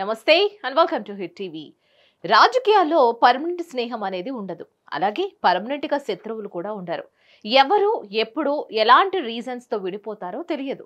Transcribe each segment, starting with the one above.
నమస్తే and welcome to hit TV రాజకీయాల్లో permanent స్నేహం అనేది ఉండదు అలాగే పర్మనెంట్గా శత్రువులు కూడా ఉండరు ఎవరు ఎప్పుడు ఎలాంటి రీజన్స్తో విడిపోతారో తెలియదు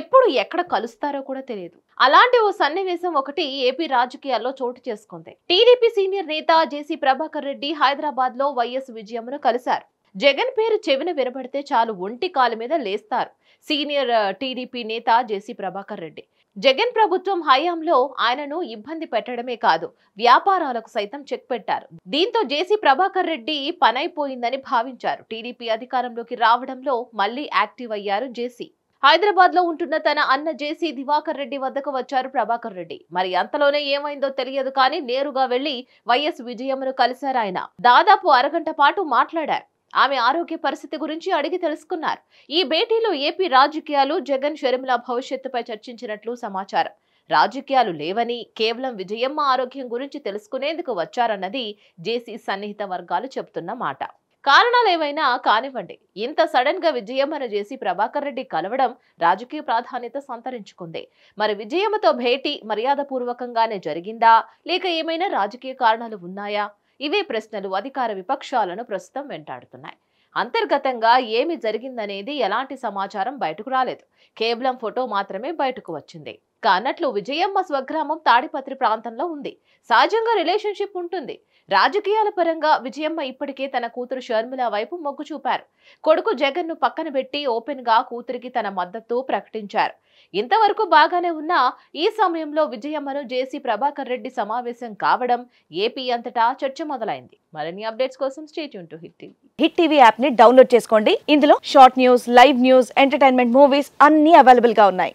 ఎప్పుడు ఎక్కడ కలుస్తారో కూడా తెలియదు అలాంటి ఓ సన్నివేశం ఒకటి ఏపీ రాజకీయాల్లో చోటు చేసుకుంది టీడీపీ సీనియర్ నేత జేసీ ప్రభాకర్ రెడ్డి హైదరాబాద్ లో వైఎస్ విజయంను కలిశారు జగన్ పేరు చెవిన వినబడితే చాలు ఒంటి కాలు మీద లేస్తారు సీనియర్ టీడీపీ నేత జేసీ ప్రభాకర్ రెడ్డి జగన్ ప్రభుత్వం హయాంలో ఆయనను ఇబ్బంది పెట్టడమే కాదు వ్యాపారాలకు సైతం చెక్ పెట్టారు దీంతో జేసీ ప్రభాకర్ రెడ్డి పనైపోయిందని భావించారు టీడీపీ అధికారంలోకి రావడంలో మళ్లీ యాక్టివ్ అయ్యారు జేసీ హైదరాబాద్ లో ఉంటున్న తన అన్న జేసీ దివాకర్ రెడ్డి వద్దకు వచ్చారు ప్రభాకర్ రెడ్డి మరి అంతలోనే ఏమైందో తెలియదు కానీ నేరుగా వెళ్లి వైఎస్ విజయమ్మను కలిశారు ఆయన దాదాపు అరగంట పాటు మాట్లాడారు ఆమె ఆరోగ్య పరిస్థితి గురించి అడిగి తెలుసుకున్నారు ఈ భేటీలో ఏపీ రాజకీయాలు జగన్ షర్మిల భవిష్యత్తుపై చర్చించినట్లు సమాచారం రాజకీయాలు లేవని కేవలం విజయమ్మ ఆరోగ్యం గురించి తెలుసుకునేందుకు వచ్చారన్నది జేసీ సన్నిహిత వర్గాలు చెబుతున్న మాట కారణాలు ఏవైనా కానివ్వండి ఇంత సడన్ గా విజయమ్మను జేసీ ప్రభాకర్ రెడ్డి కలవడం రాజకీయ ప్రాధాన్యత సంతరించుకుంది మరి విజయమ్మతో భేటీ మర్యాదపూర్వకంగానే జరిగిందా లేక ఏమైనా రాజకీయ కారణాలు ఉన్నాయా ఇవే ప్రశ్నలు అధికార విపక్షాలను ప్రస్తుతం వెంటాడుతున్నాయి అంతర్గతంగా ఏమి జరిగిందనేది ఎలాంటి సమాచారం బయటకు రాలేదు కేవలం ఫోటో మాత్రమే బయటకు వచ్చింది కానట్లు విజయమ్మ స్వగ్రామం తాడిపత్రి ప్రాంతంలో ఉంది సహజంగా రిలేషన్షిప్ ఉంటుంది రాజకీయాల పరంగా విజయమ్మ ఇప్పటికే తన కూతురు షర్మిల వైపు మొగ్గు చూపారు కొడుకు జగన్ ను పక్కన పెట్టి ఓపెన్ గా కూతురికి తన మద్దతు ప్రకటించారు ఇంతవరకు బాగానే ఉన్నా ఈ సమయంలో విజయమ్మను జేసీ ప్రభాకర్ రెడ్డి సమావేశం కావడం ఏపీ అంతటా చర్చ మొదలైంది మరిన్ని అప్డేట్స్ కోసం స్టేట్ to hit TV hit TV app ని డౌన్లోడ్ చేసుకోండి ఇందులో short news live news entertainment movies అన్ని అవైలబుల్ గా ఉన్నాయి